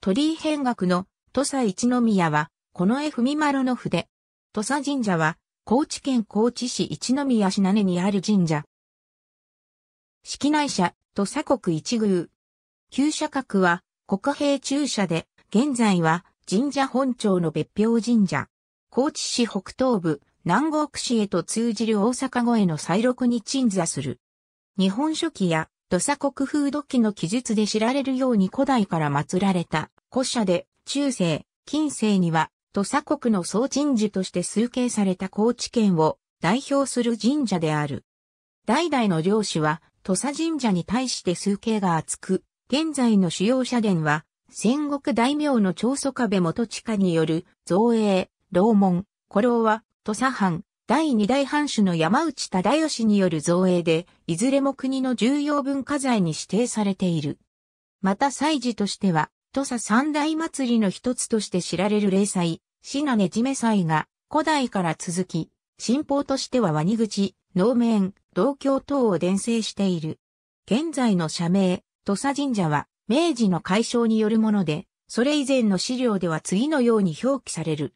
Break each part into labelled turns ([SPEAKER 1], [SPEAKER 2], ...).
[SPEAKER 1] 鳥居変額の土佐一宮は、この絵文丸の筆。土佐神社は、高知県高知市一宮市根にある神社。式内社、土佐国一宮。旧社格は、国兵中社で、現在は神社本庁の別表神社。高知市北東部、南国市へと通じる大阪越えの西録に鎮座する。日本書紀や土佐国風土器の記述で知られるように古代から祀られた古社で中世、近世には土佐国の総鎮寺として崇敬された高知県を代表する神社である。代々の領主は土佐神社に対して崇敬が厚く、現在の主要社殿は戦国大名の長宗壁元地下による造営、楼門、古老は土佐藩、第二代藩主の山内忠義による造営で、いずれも国の重要文化財に指定されている。また祭事としては、土佐三大祭りの一つとして知られる霊祭、品根じめ祭が古代から続き、信仰としてはワニ口、能面、道教等を伝承している。現在の社名、土佐神社は明治の解消によるもので、それ以前の資料では次のように表記される。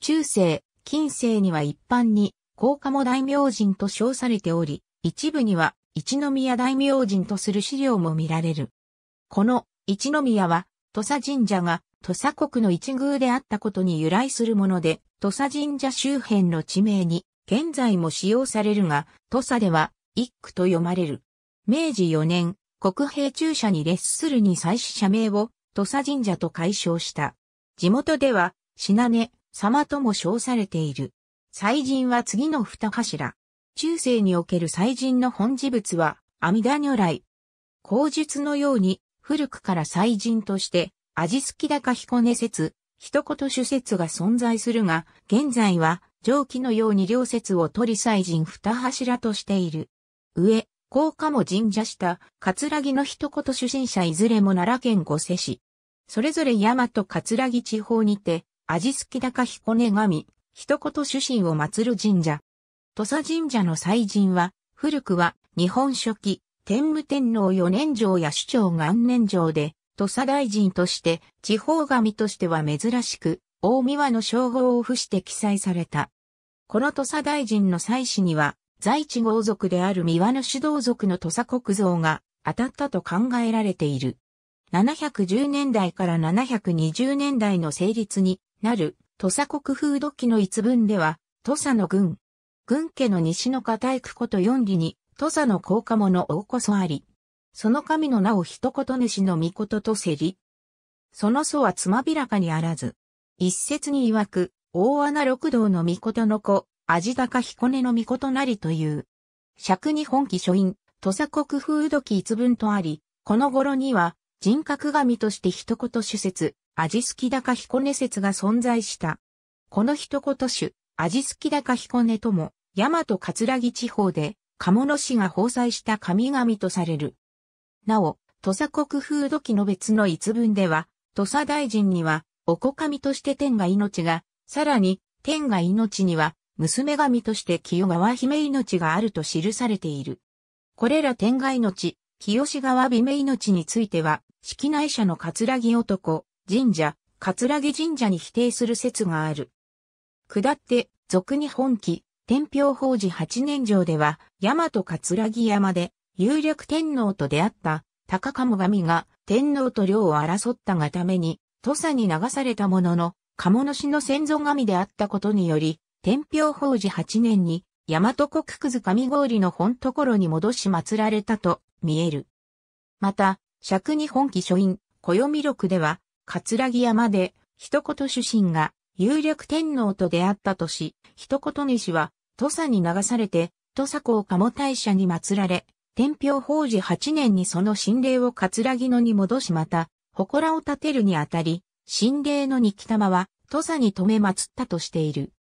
[SPEAKER 1] 中世、近世には一般に、高家も大名人と称されており、一部には、一宮大名人とする資料も見られる。この、一宮は、土佐神社が、土佐国の一宮であったことに由来するもので、土佐神社周辺の地名に、現在も使用されるが、土佐では、一区と読まれる。明治4年、国兵中車に列するに際し社名を土佐神社と解消した。地元では、品根、様とも称されている。祭神は次の二柱。中世における祭神の本事物は、阿弥陀如来。口述のように、古くから祭神として、味好き高彦根説、一言主説が存在するが、現在は、上記のように両説を取り祭神二柱としている。上、高下も神社した、葛城の一言主神者いずれも奈良県五世市。それぞれ大和葛城地方にて、味好き高彦根神、一言主神を祀る神社。土佐神社の祭神は、古くは、日本初期、天武天皇四年城や主張元年城で、土佐大臣として、地方神としては珍しく、大宮の称号を付して記載された。この土佐大臣の祭祀には、在地豪族である三輪の主導族の土佐国像が当たったと考えられている。710年代から720年代の成立になる、土佐国風土記の一文では、土佐の軍。軍家の西の片行くこと四里に、土佐の高家者大こそあり。その神の名を一言主の御事とせり。その祖はつまびらかにあらず。一説に曰く、大穴六道の御事の子、味高彦根の御事なりという。尺に本記書院、土佐国風土記一文とあり、この頃には、人格神として一言主説、味好き高彦根説が存在した。この一言種、味好き高彦根とも、大和葛城地方で、鴨野氏が包載した神々とされる。なお、土佐国風土記の別の一文では、土佐大臣には、おこ神として天が命が、さらに、天が命には、娘神として清川姫命があると記されている。これら天外の地、清川姫命については、式内者の葛城男、神社、葛城神社に否定する説がある。下って、俗に本記、天平法寺八年城では、大和葛城山で、有力天皇と出会った高鴨神が天皇と領を争ったがために、土佐に流されたものの、鴨の死の先祖神であったことにより、天平法寺八年に、大和国葛神氷の本ところに戻し祀られたと見える。また、釈日本記書院、暦録では、葛山で、一言主神が有力天皇と出会ったとし、一言主は土佐に流されて、土佐港鴨大社に祀られ、天平法事8年にその神霊を葛城野に戻しまた、祠を建てるにあたり、神霊の日。木玉は土佐に留め祀ったとしている。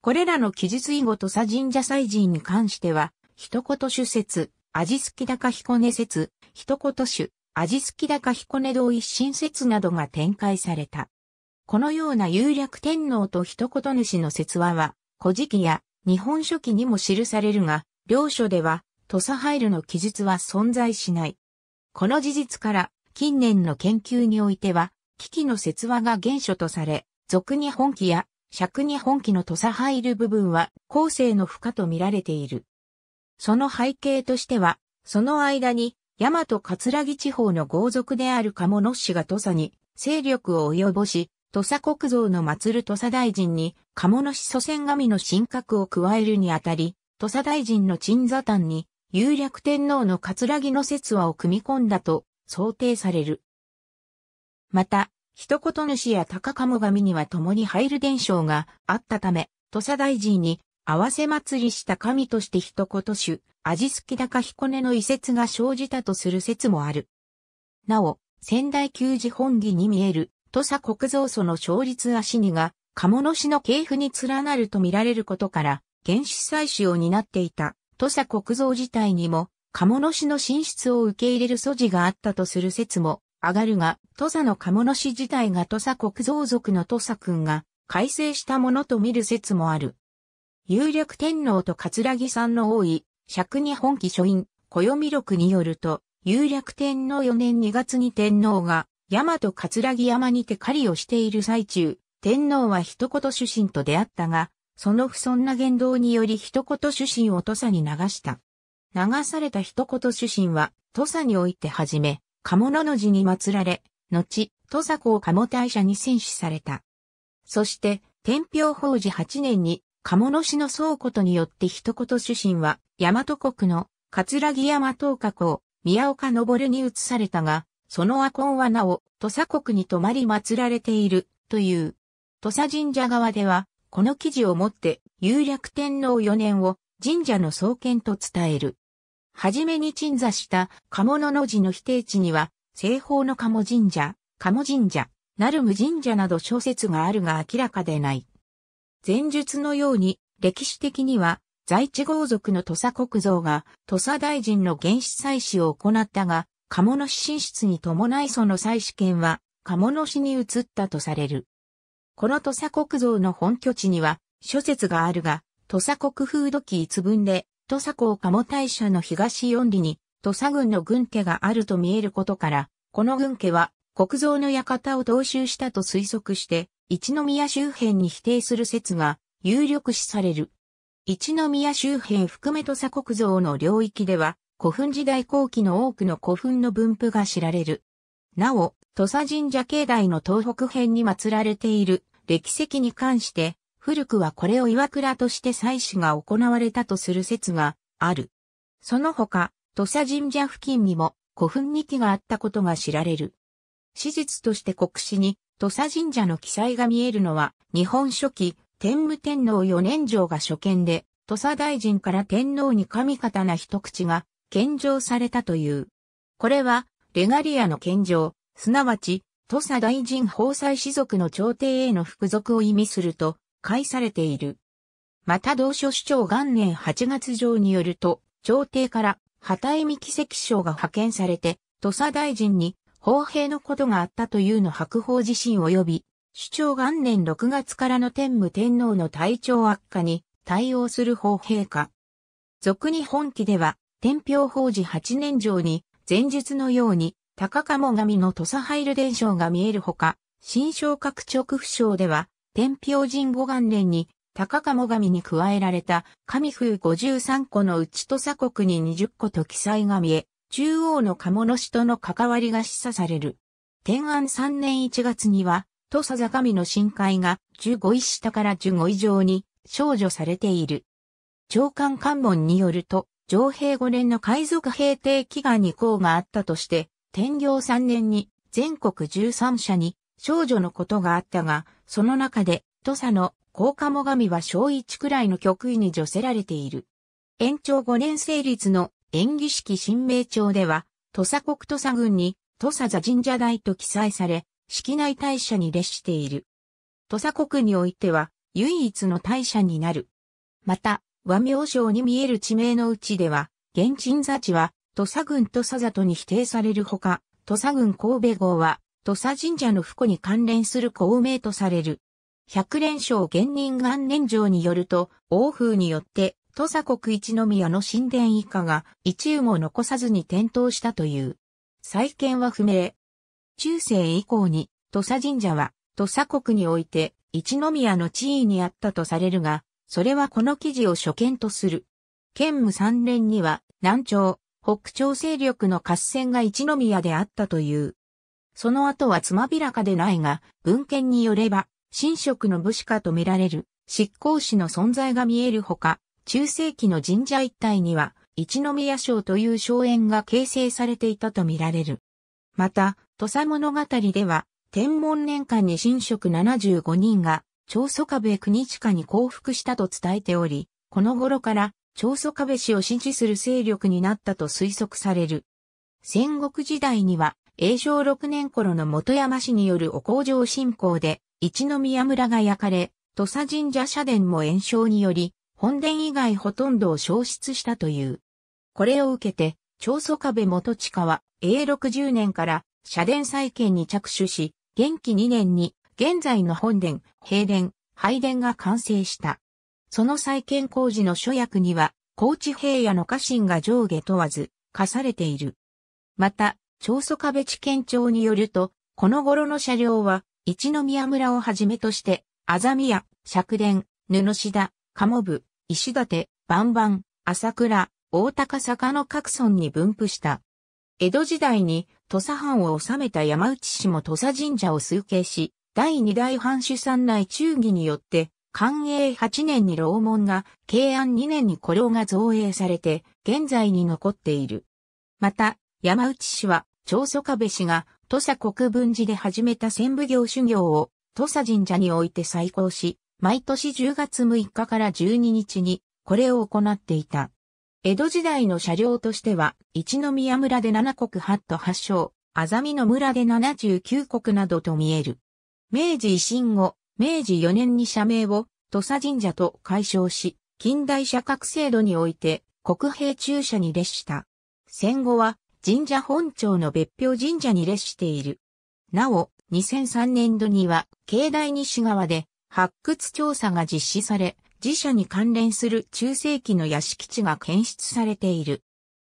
[SPEAKER 1] これらの記述以後土佐神社祭神に関しては、一言主説、味付き高彦根説、一言主、味付き高彦根堂一新説などが展開された。このような有略天皇と一言主の説話は、古事記や日本書紀にも記されるが、両書では、土佐入るの記述は存在しない。この事実から、近年の研究においては、危機の説話が原書とされ、俗日本記や尺日本記の土佐入る部分は後世の負荷と見られている。その背景としては、その間に大和葛城地方の豪族である鴨野氏が土佐に勢力を及ぼし、土佐国造の祭る土佐大臣に鴨野氏祖先神の神格を加えるにあたり、土佐大臣の鎮座丹に、有略天皇の葛城の説話を組み込んだと想定される。また、一言主や高鴨神には共に入る伝承があったため、土佐大臣に合わせ祭りした神として一言主、味好き高彦根の遺説が生じたとする説もある。なお、仙台旧寺本義に見える、土佐国造祖の勝率足にが、鴨市の系譜に連なると見られることから、原始祭祀を担っていた土佐国造自体にも、鴨市の進出を受け入れる素地があったとする説も上がるが、土佐の鴨市自体が土佐国造族の土佐君が改正したものと見る説もある。有略天皇と桂木さんの多い、尺に本気書院、暦録によると、有略天皇4年2月に天皇が、大和桂木山にて狩りをしている最中、天皇は一言主神と出会ったが、その不尊な言動により一言主神を土佐に流した。流された一言主神は、土佐において始め、鴨のの字に祀られ、後、土佐港鴨大社に戦死された。そして、天平法寺8年に、鴨野市の倉庫とによって一言主神は、大和国の、葛城山東河校、宮岡昇に移されたが、その阿根はなお、土佐国に泊まり祀られている、という。土佐神社側では、この記事をもって、有略天皇四年を、神社の創建と伝える。はじめに鎮座した鴨の字の否定地には、西方の鴨神社、鴨神社、なるむ神社など小説があるが明らかでない。前述のように、歴史的には、在地豪族の土佐国造が土佐大臣の原始祭祀を行ったが、鴨野市進出に伴いその祭祀権は鴨野市に移ったとされる。この土佐国造の本拠地には諸説があるが、土佐国風土記一文で土佐港鴨大社の東四里に土佐軍の軍家があると見えることから、この軍家は国造の館を踏襲したと推測して、一宮周辺に否定する説が有力視される。一宮周辺含め土佐国造の領域では、古墳時代後期の多くの古墳の分布が知られる。なお、土佐神社境内の東北辺に祀られている歴石に関して、古くはこれを岩倉として祭祀が行われたとする説がある。その他、土佐神社付近にも古墳2基があったことが知られる。史実として国史に土佐神社の記載が見えるのは、日本初期、天武天皇四年城が初見で、土佐大臣から天皇に神方な一口が献上されたという。これは、レガリアの献上、すなわち、土佐大臣法裁士族の朝廷への服属を意味すると、解されている。また同書主張元年8月上によると、朝廷から、旗井美奇跡賞が派遣されて、土佐大臣に砲兵のことがあったというの白鵬自身及び、主張元年6月からの天武天皇の体調悪化に対応する砲兵か。俗に本記では、天平法事8年上に、前述のように、高鴨神の土佐入る伝承が見えるほか、新昇格直府章では、天平神五元年に、高鴨神に加えられた、神風53個のうち土佐国に20個と記載が見え、中央の鴨の市との関わりが示唆される。天安3年1月には、土佐坂見の深海が15位下から15位上に少女されている。長官官門によると、上平5年の海賊平定祈願に功があったとして、天行3年に全国13社に少女のことがあったが、その中で土佐の高鴨神は小一くらいの局位に除せられている。延長5年成立の演技式新名帳では、土佐国土佐郡に土佐座神社台と記載され、式内大社に列している。土佐国においては、唯一の大社になる。また、和名称に見える地名のうちでは、現鎮座地は、土佐郡土佐里に否定されるほか、土佐郡神戸号は、土佐神社の不庫に関連する公名とされる。百連勝現任元年上によると、王風によって、土佐国一宮の神殿以下が一羽も残さずに転倒したという。再建は不明。中世以降に土佐神社は土佐国において一宮の地位にあったとされるが、それはこの記事を初見とする。県務三連には南朝、北朝勢力の合戦が一宮であったという。その後はつまびらかでないが、文献によれば、神職の武士かと見られる、執行士の存在が見えるほか、中世紀の神社一帯には、一宮省という荘園が形成されていたとみられる。また、土佐物語では、天文年間に神職75人が、長祖壁国近に降伏したと伝えており、この頃から、長祖壁氏を支持する勢力になったと推測される。戦国時代には、永正6年頃の元山氏によるお工場信仰で、一宮村が焼かれ、土佐神社社殿も炎症により、本殿以外ほとんどを消失したという。これを受けて、長祖壁元下は、永60年から社殿再建に着手し、元気2年に、現在の本殿、平殿、拝殿が完成した。その再建工事の諸役には、高知平野の家臣が上下問わず、課されている。また、長祖壁地検庁によると、この頃の車両は、一宮村をはじめとして、あざみや、釈殿、布志田、鴨部、石立、万番、朝倉、大高坂の各村に分布した。江戸時代に土佐藩を治めた山内氏も土佐神社を崇敬し、第二代藩主山内忠義によって、寛永8年に楼門が、慶安2年に古老が造営されて、現在に残っている。また、山内氏は、長祖壁氏が、土佐国分寺で始めた専務業修行を、土佐神社において再興し、毎年10月6日から12日にこれを行っていた。江戸時代の車両としては、一宮村で7国8都8祥、あざみの村で79国などと見える。明治維新後、明治4年に社名を土佐神社と解消し、近代社格制度において国兵中車に列した。戦後は神社本庁の別表神社に列している。なお、2003年度には、境内西側で発掘調査が実施され、自社に関連する中世紀の屋敷地が検出されている。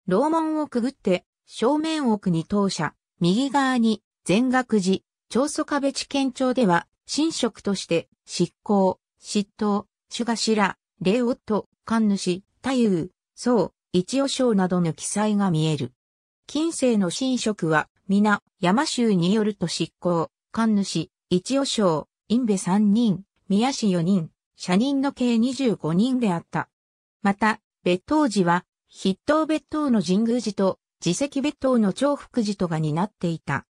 [SPEAKER 1] 楼門をくぐって、正面奥に当社、右側に全学寺、長祖壁地検庁では、神職として、執行、執刀、主頭、霊夫、官主、太夫、宋、一応章などの記載が見える。近世の神職は、皆、山州によると執行、官主、一応章、陰部三人、宮市4人、社人の計25人であった。また、別当時は、筆頭別当の神宮寺と、自責別当の長福寺とが担っていた。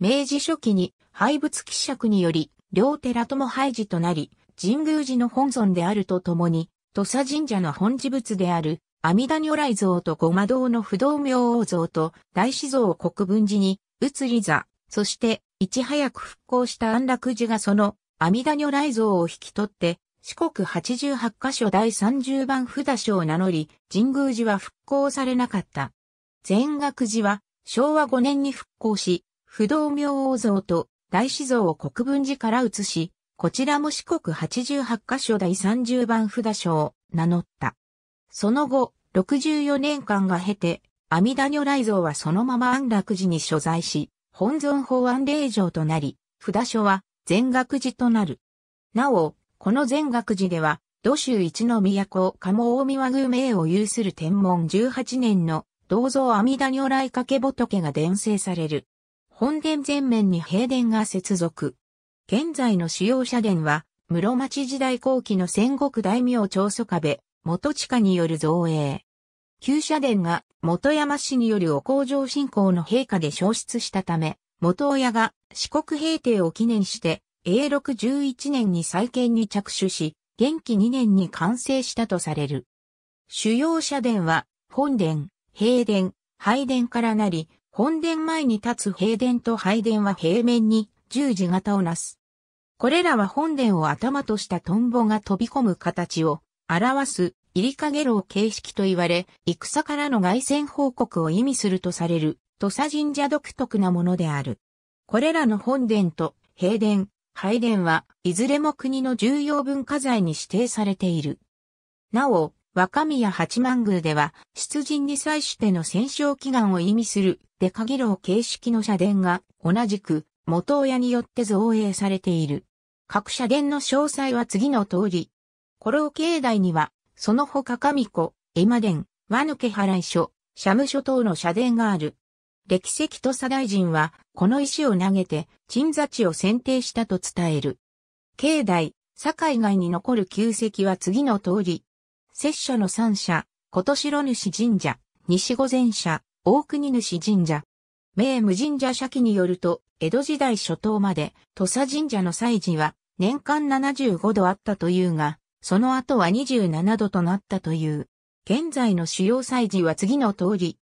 [SPEAKER 1] 明治初期に廃仏希釈により、両寺とも廃寺となり、神宮寺の本尊であるとともに、土佐神社の本寺仏である、阿弥陀如来像とご魔堂の不動明王像と大師像国分寺に、移り座、そして、いち早く復興した安楽寺がその阿弥陀如来像を引き取って、四国八十八箇所第三十番札所を名乗り、神宮寺は復興されなかった。全学寺は昭和5年に復興し、不動明王像と大師像を国分寺から移し、こちらも四国八十八箇所第三十番札所を名乗った。その後、六十四年間が経て、阿弥陀如来像はそのまま安楽寺に所在し、本尊法安令状となり、札所は全学寺となる。なお、この全学寺では、土州一の都、鴨大見和宮名を有する天文18年の銅像阿弥陀如来掛け仏が伝生される。本殿全面に平殿が接続。現在の主要社殿は、室町時代後期の戦国大名長祖壁、元地下による造営。旧社殿が元山氏によるお工場信仰の陛下で消失したため、元親が四国平定を記念して、永禄11年に再建に着手し、元気2年に完成したとされる。主要社殿は、本殿、平殿、拝殿からなり、本殿前に立つ平殿と拝殿は平面に十字型をなす。これらは本殿を頭としたトンボが飛び込む形を表す入りかげろう形式と言われ、戦からの外戦報告を意味するとされる土佐神社独特なものである。これらの本殿と平殿、拝殿はいずれも国の重要文化財に指定されている。なお、若宮八幡宮では、出陣に際しての戦勝祈願を意味する、デカギロー形式の社殿が、同じく、元親によって造営されている。各社殿の詳細は次の通り。古老境内には、その他上子、絵馬殿、和抜け払い所、社務所等の社殿がある。歴石土佐大臣は、この石を投げて、鎮座地を選定したと伝える。境内、堺外に残る旧跡は次の通り。拙者の三社、琴城主神社、西御前社、大国主神社。明無神社社記によると、江戸時代初頭まで、土佐神社の祭事は、年間75度あったというが、その後は27度となったという。現在の主要祭事は次の通り。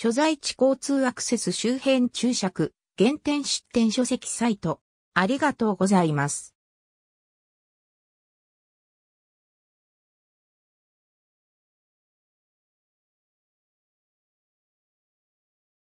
[SPEAKER 1] 所在地交通アクセス周辺注釈、原点出展書籍サイト。ありがとうございます。